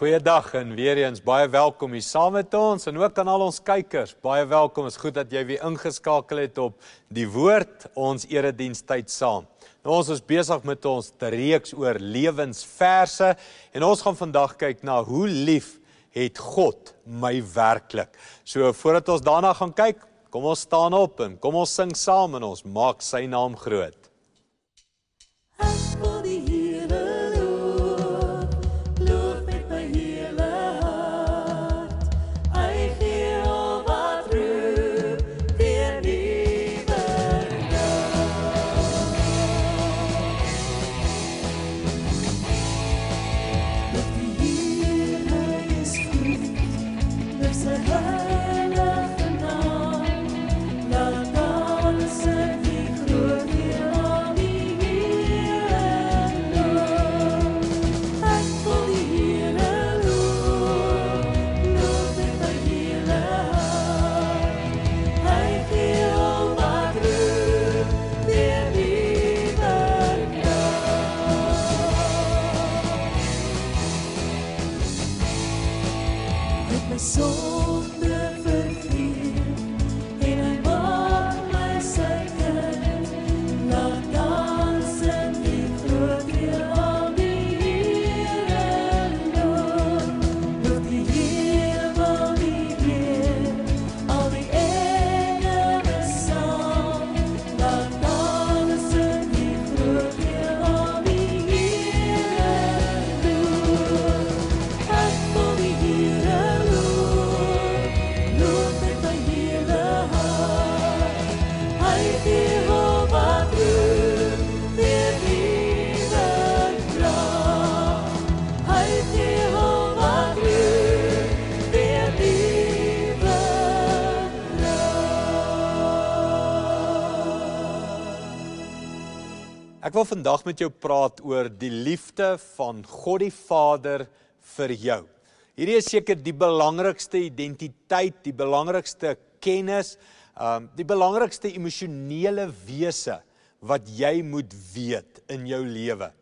Goeiedag en weer eens baie welkom hier saam met ons en ook aan al ons kykers. Baie welkom. Is goed dat jy weer ingeskakel het op die woord ons erediens tyd saam. Nou ons is besig met ons reeks oor lewensverse en ons gaan vandag kyk na hoe lief het God my werklik. So voordat ons daarna gaan kyk, kom ons staan op en kom ons sing saam en ons maak sy naam groot. Ek wil vandag met jou praat oor die liefde van God die Vader vir jou. Hierdie is seker die belangrikste identiteit, die belangrikste kennis, ehm um, die belangrikste emosionele wese wat jy moet weet in jou lewe.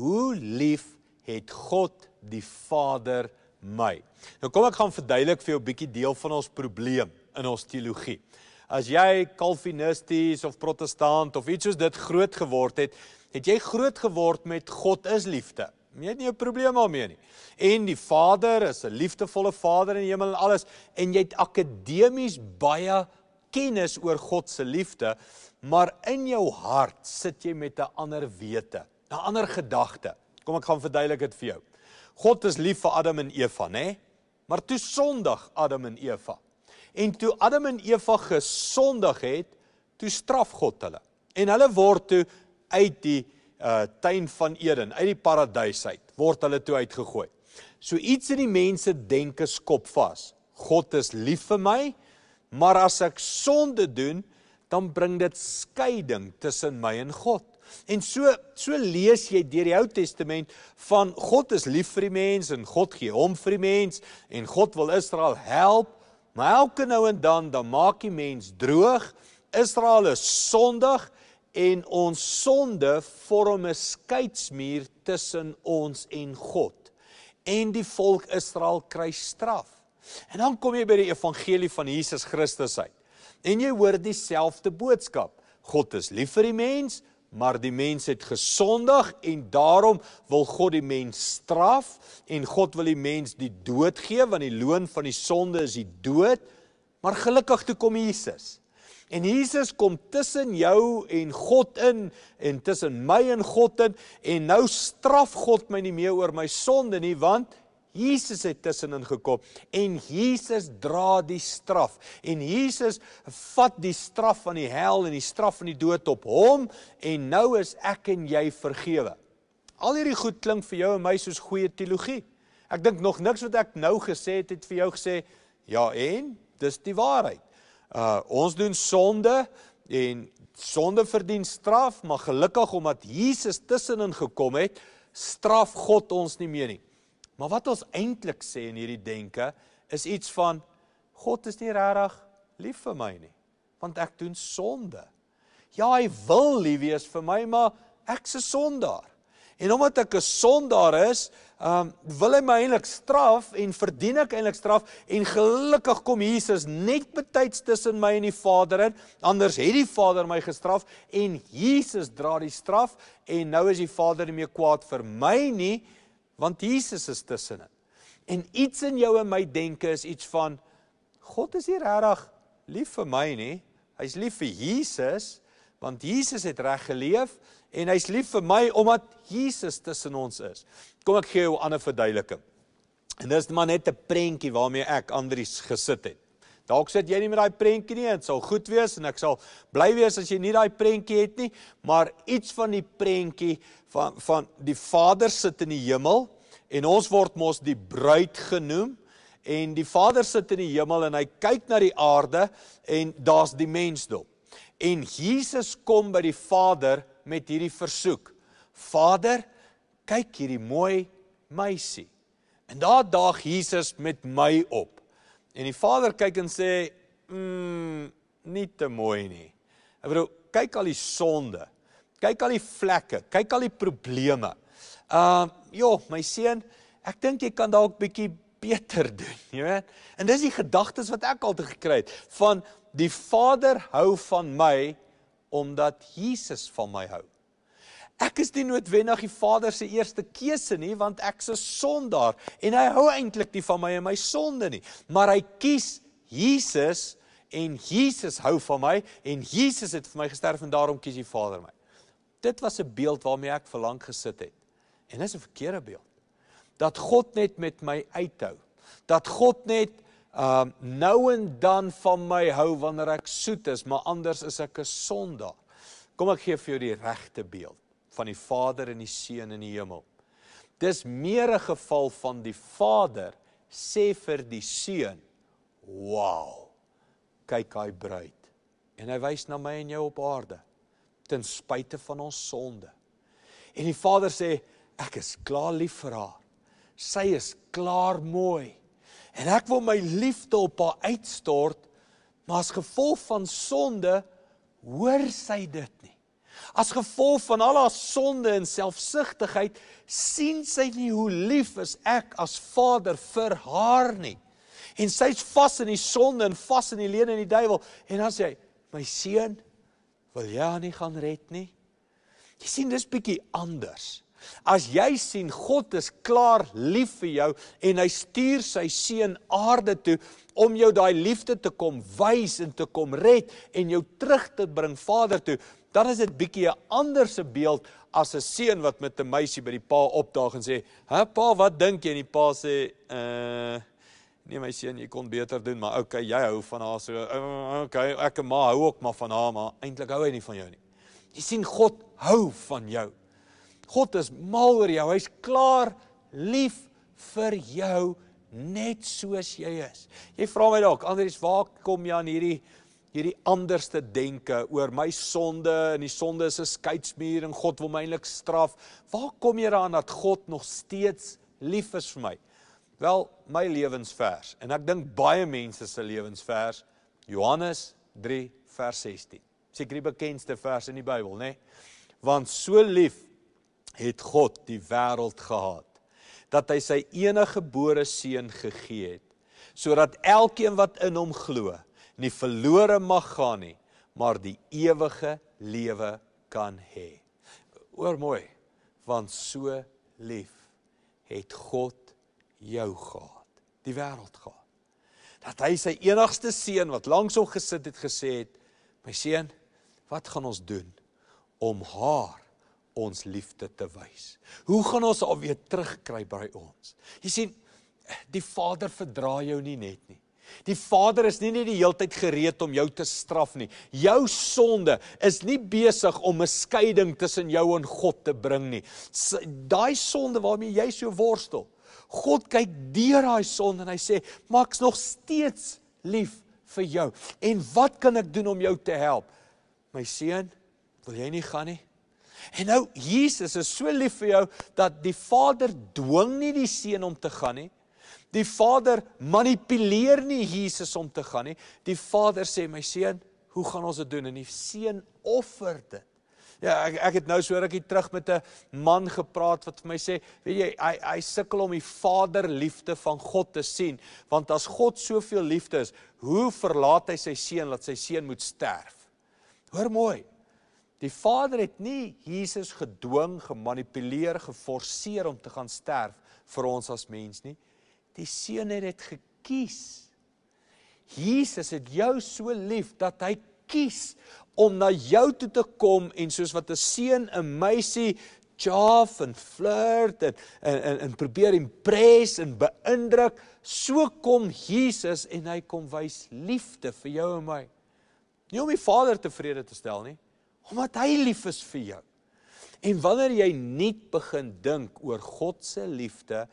Hoe lief het God die Vader my? Nou kom ek gaan verduidelik vir jou 'n bietjie deel van ons probleem in ons teologie as jy kalvinisties of protestant of iets soos dit groot geword het, het jy groot geword met God is liefde. Jy het nie 'n probleem daarmee nie. En die Vader is 'n liefdevolle Vader in die hemel en alles en jy het akademies baie kennis oor God se liefde, maar in jou hart sit jy met 'n ander wete, 'n ander gedagte. Kom ek gaan verduidelik dit vir jou. God is lief vir Adam en Eva, né? Nee? Maar toe sondig Adam en Eva. En toe Adam en Eva gesondig het, toe straf God hulle. En hulle word toe uit die uh tuin van Eden, uit die paradys uit, word hulle toe uitgegooi. So iets in die mense denke skop vas. God is lief vir my, maar as ek sonde doen, dan bring dit skeiding tussen my en God. En so so lees jy deur die Ou Testament van God is lief vir die mens en God gee hom vir die mens en God wil Israel help Maar elke nou en dan dan maak die mens droog. Israel is sondig en ons sonde vorm 'n skeidsmuur tussen ons en God. En die volk Israel kry straf. En dan kom jy by die evangelie van Jesus Christus uit. En jy hoor dieselfde boodskap. God is lief vir die mens, maar die mens het gesondig en daarom wil God die mens straf en God wil die mens die dood gee want die loon van die sonde is die dood. Maar gelukkig toe kom Jesus. En Jesus kom tussen jou en God in en tussen my en God in en nou straf God my nie meer oor my sonde nie want Jesus het tussenin gekom en Jesus dra die straf en Jesus vat die straf van die hel en die straf van die dood op hom en nou is ek en jy vergewe. Al hierdie goed klink vir jou en my soos goeie teologie. Ek dink nog niks wat ek nou gesê het het vir jou gesê ja en dis die waarheid. Uh ons doen sonde en sonde verdien straf, maar gelukkig omdat Jesus tussenin gekom het, straf God ons nie meer nie. Maar wat ons eintlik sê in hierdie denke is iets van God is nie regtig lief vir my nie, want ek doen sonde. Ja, hy wil lief wees vir my, maar ek's 'n sondaar. En omdat ek 'n sondaar is, um wil hy my eintlik straf en verdien ek eintlik straf en gelukkig kom Jesus net betyds tussen my en die Vader in. Anders het die Vader my gestraf en Jesus dra die straf en nou is die Vader nie meer kwaad vir my nie, want Jesus is tussenin. En iets in jou en my denke is iets van God is nie regtig lief vir my nie. Hy's lief vir Jesus want Jesus het reg geleef en hy's lief vir my omdat Jesus tussen ons is. Kom ek gee jou 'n ander verduideliking. En dis maar net 'n prentjie waarmee ek Andrius gesit het. Dalk sit jy nie met daai prentjie nie, dit sal goed wees en ek sal bly wees as jy nie daai prentjie het nie, maar iets van die prentjie van van die Vader sit in die hemel en ons word mos die bruid genoem en die Vader sit in die hemel en hy kyk na die aarde en daar's die mensdom. En Jesus kom by die Vader met hierdie versoek. Vader, kyk hierdie mooi meisie. En daar daag Jesus met my op. En die vader kyk en sê, "Mmm, nie te mooi nie." Ek bedoel, kyk al die sonde. Kyk al die vlekke, kyk al die probleme. Ehm, uh, joh, my seun, ek dink jy kan dalk bietjie beter doen, jy weet. En dis die gedagtes wat ek altyd gekry het van die vader hou van my omdat Jesus van my hou ek is nie noodwendig die Vader se eerste keuse nie want ek's 'n sondaar en hy hou eintlik nie van my en my sonde nie maar hy kies Jesus en Jesus hou van my en Jesus het vir my gesterf en daarom kies die Vader my dit was 'n beeld waarmee ek vir lank gesit het en dis 'n verkeerde beeld dat God net met my uithou dat God net um, nou en dan van my hou wanneer ek soet is maar anders is ek 'n sondaar kom ek gee vir jou die regte beeld van die Vader en die Seun in die hemel. Dis meer 'n geval van die Vader sê vir die Seun: "Wow. Kyk hy bruid." En hy wys na my en jou op aarde ten spyte van ons sonde. En die Vader sê: "Ek is klaar lief vir haar. Sy is klaar mooi. En ek wil my liefde op haar uitstort, maar as gevolg van sonde hoor sy dit nie. As gevolg van al haar sonde en selfsugtigheid sien sy nie hoe lief is ek as Vader vir haar nie. En sy's vas in die sonde en vas in die leuen en die duiwel en dan sê hy: "My seun, wil jy haar nie gaan red nie?" Jy sien dis bietjie anders. As jy sien God is klaar lief vir jou en hy stuur sy seun aarde toe om jou daai liefde te kom wys en te kom red en jou terug te bring Vader toe, dan is dit bietjie 'n ander se beeld as 'n seun wat met 'n meisie by die pa opdaag en sê: "Hè pa, wat dink jy?" En die pa sê: "Uh nee my seun, jy kon beter doen, maar okay, jy hou van haar so. Uh, okay, ek en ma hou ook maar van haar, maar eintlik hou hy nie van jou nie." Jy sien God hou van jou. God is mal oor jou. Hy's klaar lief vir jou net soos jy is. Jy vra my dalk, Andrius, waar kom jy aan hierdie hierdie anderste denke oor my sonde en die sonde is 'n skeidsmuur en God wil my eintlik straf? Waar kom jy daaraan dat God nog steeds lief is vir my? Wel, my lewensvers en ek dink baie mense se lewensvers Johannes 3 vers 16. Seker die bekendste vers in die Bybel, nê? Nee? Want so lief het God die wêreld gehaat dat hy sy enige gebore seun gegee het sodat elkeen wat in hom glo nie verlore mag gaan nie maar die ewige lewe kan hê. Oor mooi, want so lief het God jou gehad, die wêreld gehad. Dat hy sy enigste seun wat langs hom gesit het gesê het, my seun, wat gaan ons doen om haar ons liefde te wys. Hoe gaan ons alweer terugkry by ons? Jy sien, die Vader verdra jou nie net nie. Die Vader is nie net die heeltyd gereed om jou te straf nie. Jou sonde is nie besig om 'n skeiding tussen jou en God te bring nie. Daai sonde waarmee jy so worstel. God kyk deur daai sonde en hy sê, "Maar ek's nog steeds lief vir jou. En wat kan ek doen om jou te help?" My seun, wil jy nie gaan nie? En nou Jesus is so lief vir jou dat die Vader dwing nie die seun om te gaan nie. Die Vader manipuleer nie Jesus om te gaan nie. Die Vader sê my seun, hoe gaan ons dit doen? En die seun offer dit. Ja, ek ek het nou so rukkie terug met 'n man gepraat wat vir my sê, weet jy, hy hy sukkel om die vaderliefde van God te sien, want as God soveel liefde is, hoe verlaat hy sy seun dat sy seun moet sterf? Hoor mooi, Die Vader het nie Jesus gedwing, gemanipuleer, geforseer om te gaan sterf vir ons as mens nie. Die Seun het dit gekies. Jesus het jou so lief dat hy kies om na jou toe te kom en soos wat 'n seun 'n meisie chaf en flirt en en, en en probeer impress en beïndruk, so kom Jesus en hy kom wys liefde vir jou en my. Nie om die Vader tevrede te stel nie, omdat hy lief is vir jou. En wanneer jy nuut begin dink oor God se liefde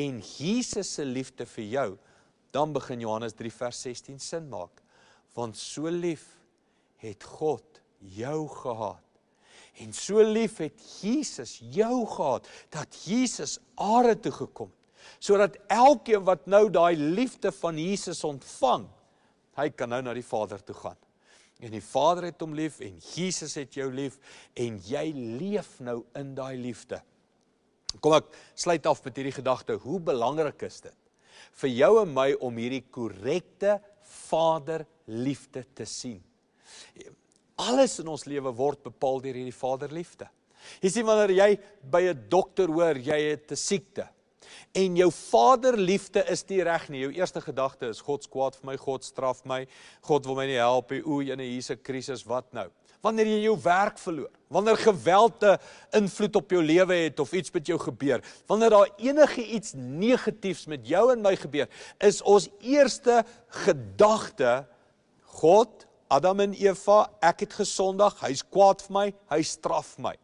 en Jesus se liefde vir jou, dan begin Johannes 3 vers 16 sin maak. Want so lief het God jou gehad. En so lief het Jesus jou gehad dat Jesus aarde toe gekom het sodat elkeen wat nou daai liefde van Jesus ontvang, hy kan nou na die Vader toe gaan en die Vader het hom lief en Jesus het jou lief en jy leef nou in daai liefde. Kom ek sluit af met hierdie gedagte, hoe belangrik is dit vir jou en my om hierdie korrekte Vaderliefde te sien. Alles in ons lewe word bepaal deur hierdie Vaderliefde. Jy sien wanneer jy by 'n dokter hoor jy het 'n siekte, en jou vaderliefde is nie reg nie. Jou eerste gedagte is God skwaad vir my, God straf my, God wil my nie help nie. Oei, in 'n hierse krisis, wat nou? Wanneer jy jou werk verloor, wanneer geweld 'n invloed op jou lewe het of iets met jou gebeur, wanneer daar enige iets negatiefs met jou en my gebeur, is ons eerste gedagte God, Adam en Eva, ek het gesondig, hy's kwaad vir my, hy straf my.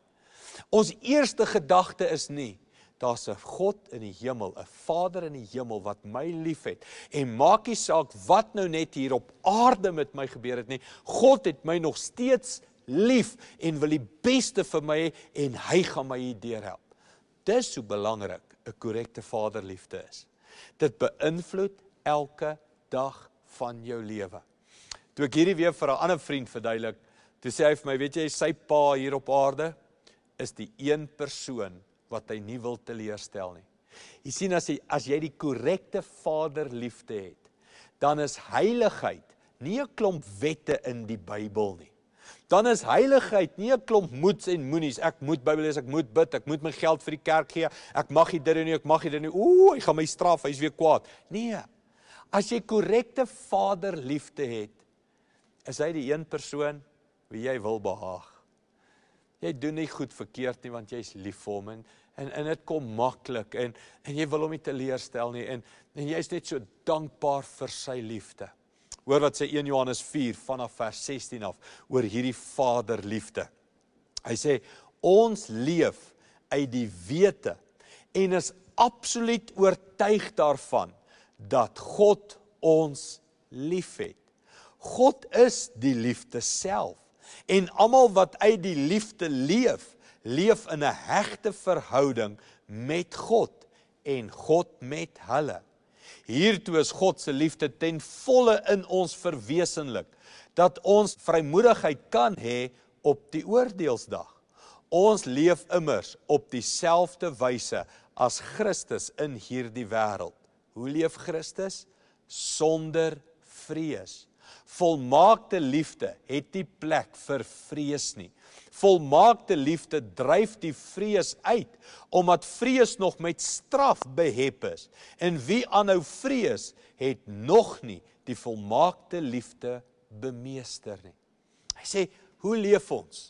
Ons eerste gedagte is nie daar's 'n God in die hemel, 'n Vader in die hemel wat my liefhet en maak nie saak wat nou net hier op aarde met my gebeur het nie. God het my nog steeds lief en wil die beste vir my hê en hy gaan my hierdeur help. Dis hoe belangrik 'n korrekte vaderliefde is. Dit beïnvloed elke dag van jou lewe. Toe ek hierdie weer vir 'n ander vriend verduidelik, toe sê hy vir my, weet jy, sy pa hier op aarde is die een persoon wat hy nie wil teleerstel nie. Jy sien as jy as jy die korrekte vaderliefde het, dan is heiligheid nie 'n klomp wette in die Bybel nie. Dan is heiligheid nie 'n klomp moets en moenies. Ek moet Bybel lees, ek moet bid, ek moet my geld vir die kerk gee. Ek mag nie dit doen nie, ek mag nie dit doen nie. Ooh, hy gaan my straf, hy's weer kwaad. Nee. As jy korrekte vaderliefde het, is hy die een persoon wie jy wil behaag jy doen nie goed verkeerd nie want jy's lief vir hom en en en dit kom maklik en en jy wil hom nie teleerstel nie en en jy's net so dankbaar vir sy liefde. Hoor wat sy 1 Johannes 4 vanaf vers 16 af oor hierdie vaderliefde. Hy sê ons leef uit die wete en is absoluut oortuig daarvan dat God ons liefhet. God is die liefde self. En almal wat uit die liefde leef, leef in 'n hegte verhouding met God en God met hulle. Hiertoe is God se liefde ten volle in ons verwesenlik dat ons vrymoedigheid kan hê op die oordeelsdag. Ons leef immers op dieselfde wyse as Christus in hierdie wêreld. Hoe leef Christus? Sonder vrees. Volmaakte liefde het nie plek vir vrees nie. Volmaakte liefde dryf die vrees uit omdat vrees nog met straf behep is. En wie aanhou vrees het nog nie die volmaakte liefde bemeester nie. Hy sê, hoe leef ons?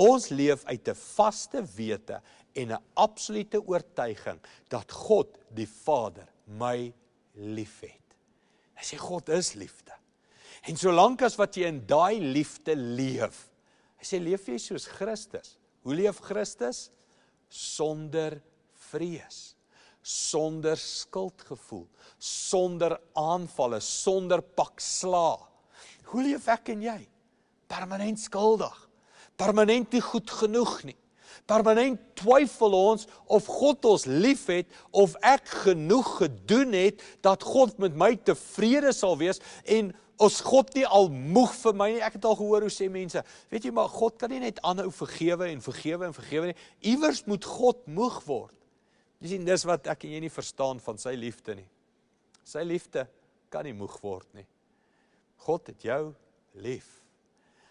Ons leef uit 'n vaste wete en 'n absolute oortuiging dat God die Vader my liefhet. Hy sê God is liefde. En solank as wat jy in daai liefde leef. Hy sê leef jy soos Christus. Hoe leef Christus? Sonder vrees, sonder skuldgevoel, sonder aanvalle, sonder paksla. Hoe leef ek en jy? Permanent skuldig. Permanent nie goed genoeg nie. Permanent twyfel ons of God ons liefhet of ek genoeg gedoen het dat God met my tevrede sal wees en Ons God nie al moeg vir my nie. Ek het al gehoor hoe sê mense, weet jy maar God kan nie net aanhou vergewe en vergewe en vergewe nie. Iewers moet God moeg word. Jy sien dis wat ek en jy nie verstaan van sy liefde nie. Sy liefde kan nie moeg word nie. God het jou lief.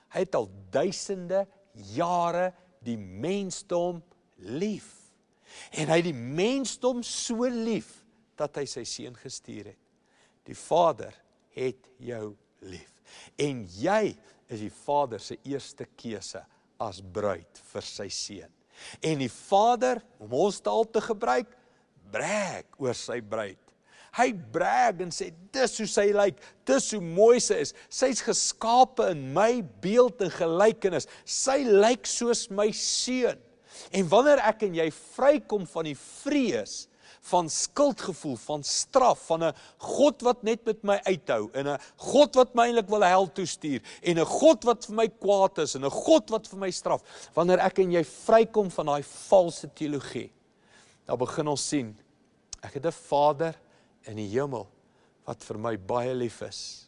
Hy het al duisende jare die mensdom lief. En hy het die mensdom so lief dat hy sy seun gestuur het. Die Vader het jou lief. En jy is die Vader se eerste keuse as bruid vir sy seun. En die Vader, om ons taal te gebruik, brak oor sy bruid. Hy brak en sê dis hoe sy lyk, dis hoe mooi sy is. Sy's geskape in my beeld en gelykenis. Sy lyk soos my seun. En wanneer ek en jy vrykom van die vrees, van skuldgevoel, van straf, van 'n God wat net met my uithou en 'n God wat my eintlik wil hel toe stuur en 'n God wat vir my kwaad is en 'n God wat vir my straf. Wanneer ek en jy vrykom van daai valse teologie, dan begin ons sien ek het 'n Vader in die hemel wat vir my baie lief is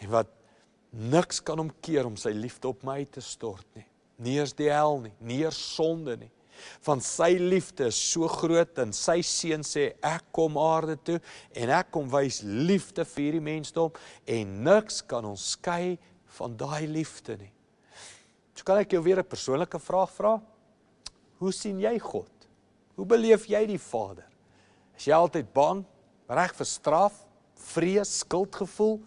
en wat niks kan omkeer om sy liefde op my te stort nie. Nie eens die hel nie, nie eens sonde nie van sy liefde is so groot en sy seun sê ek kom aarde toe en ek kom wys liefde vir hierdie mensdom en niks kan ons skei van daai liefde nie. So kan ek jou weer 'n persoonlike vraag vra? Hoe sien jy God? Hoe beleef jy die Vader? Is jy altyd bang, reg vir straf, vrees, skuldgevoel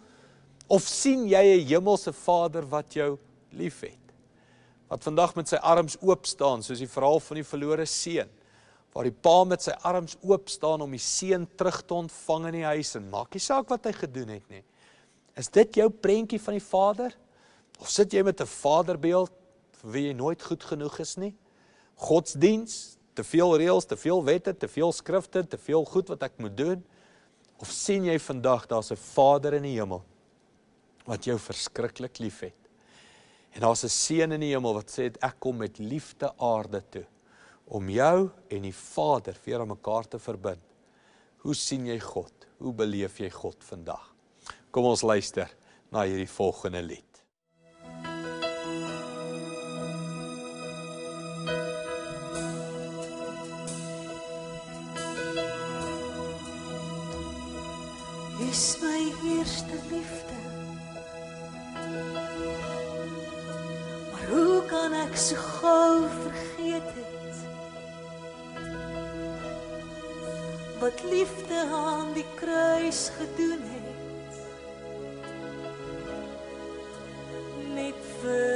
of sien jy 'n hemelse Vader wat jou liefhet? wat vandag met sy arms oop staan soos die verhaal van die verlore seun waar die pa met sy arms oop staan om die seun terug te ontvang in die huis en maak nie saak wat hy gedoen het nie is dit jou prentjie van die vader of sit jy met 'n vaderbeeld vir wie jy nooit goed genoeg is nie godsdiens te veel reëls te veel wette te veel skrifte te veel goed wat ek moet doen of sien jy vandag daar's 'n vader in die hemel wat jou verskriklik liefhet En daar's 'n seën in die hemel wat sê ek kom met liefde aarde toe om jou en die Vader weer aan mekaar te verbind. Hoe sien jy God? Hoe beleef jy God vandag? Kom ons luister na hierdie volgende lied. Is my eerste liefde ek so gou vergeet het wat liefde aan die kruis gedoen het net vir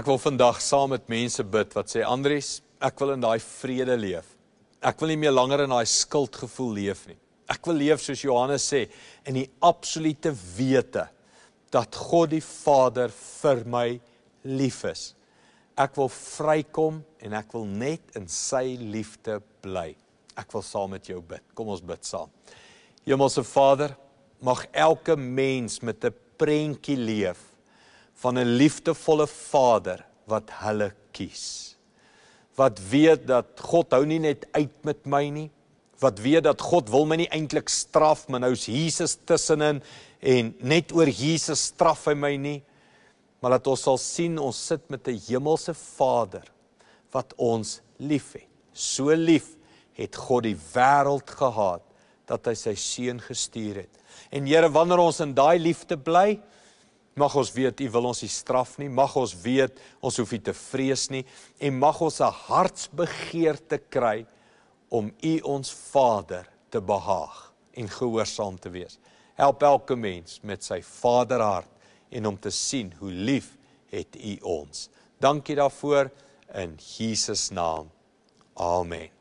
Ek wil vandag saam met mense bid wat sê Andries, ek wil in daai vrede leef. Ek wil nie meer langer in daai skuldgevoel leef nie. Ek wil leef soos Johannes sê in die absolute wete dat God die Vader vir my lief is. Ek wil vrykom en ek wil net in sy liefde bly. Ek wil saam met jou bid. Kom ons bid saam. Hemelse Vader, mag elke mens met 'n prentjie leef van 'n liefdevolle Vader wat hulle kies. Wat weet dat God hou nie net uit met my nie. Wat weet dat God wil my nie eintlik straf, maar nou is Jesus tussenin en net oor Jesus straf hy my nie. Maar dat ons sal sien ons sit met 'n hemelse Vader wat ons liefhet. So lief het God die wêreld gehad dat hy sy seun gestuur het. En Here, wanneer ons in daai liefde bly, Mag ons weet U wil ons nie straf nie. Mag ons weet ons hoef nie te vrees nie en mag ons 'n hartsbegeerte kry om U ons Vader te behaag en gehoorsaam te wees. Help elke mens met sy Vaderhart en om te sien hoe lief het U ons. Dankie daarvoor in Jesus naam. Amen.